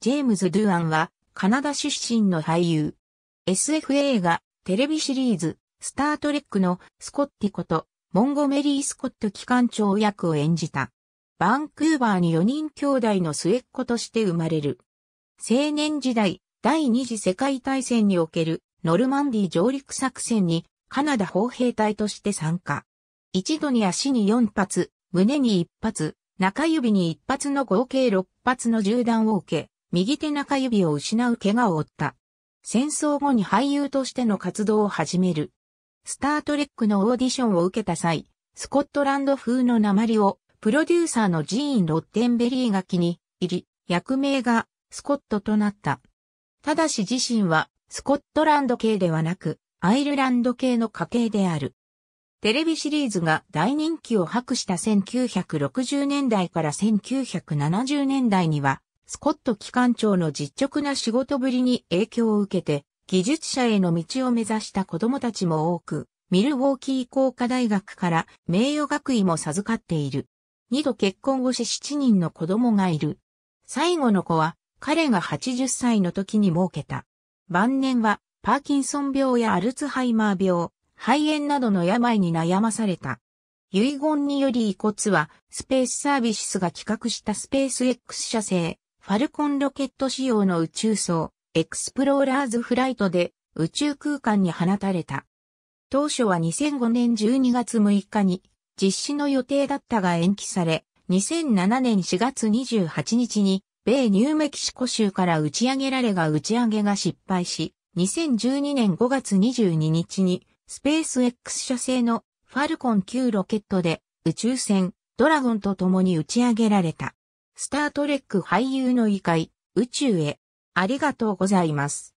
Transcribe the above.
ジェームズ・ドゥアンは、カナダ出身の俳優。SF 映画、テレビシリーズ、スタートレックのスコッティこと、モンゴメリー・スコット機関長役を演じた。バンクーバーに4人兄弟の末っ子として生まれる。青年時代、第二次世界大戦におけるノルマンディ上陸作戦にカナダ砲兵隊として参加。一度に足に4発、胸に1発、中指に1発の合計6発の銃弾を受け、右手中指を失う怪我を負った。戦争後に俳優としての活動を始める。スタートレックのオーディションを受けた際、スコットランド風の鉛をプロデューサーのジーン・ロッテンベリーが気に入り、役名がスコットとなった。ただし自身はスコットランド系ではなく、アイルランド系の家系である。テレビシリーズが大人気を博した1960年代から1970年代には、スコット機関長の実直な仕事ぶりに影響を受けて、技術者への道を目指した子供たちも多く、ミルウォーキー工科大学から名誉学位も授かっている。二度結婚をし7人の子供がいる。最後の子は彼が80歳の時に設けた。晩年はパーキンソン病やアルツハイマー病、肺炎などの病に悩まされた。遺言により遺骨はスペースサービスが企画したスペース X 社製ファルコンロケット仕様の宇宙層、エクスプローラーズフライトで宇宙空間に放たれた。当初は2005年12月6日に実施の予定だったが延期され、2007年4月28日に米ニューメキシコ州から打ち上げられが打ち上げが失敗し、2012年5月22日にスペース X 社製のファルコン9ロケットで宇宙船ドラゴンと共に打ち上げられた。スタートレック俳優の異界、宇宙へ。ありがとうございます。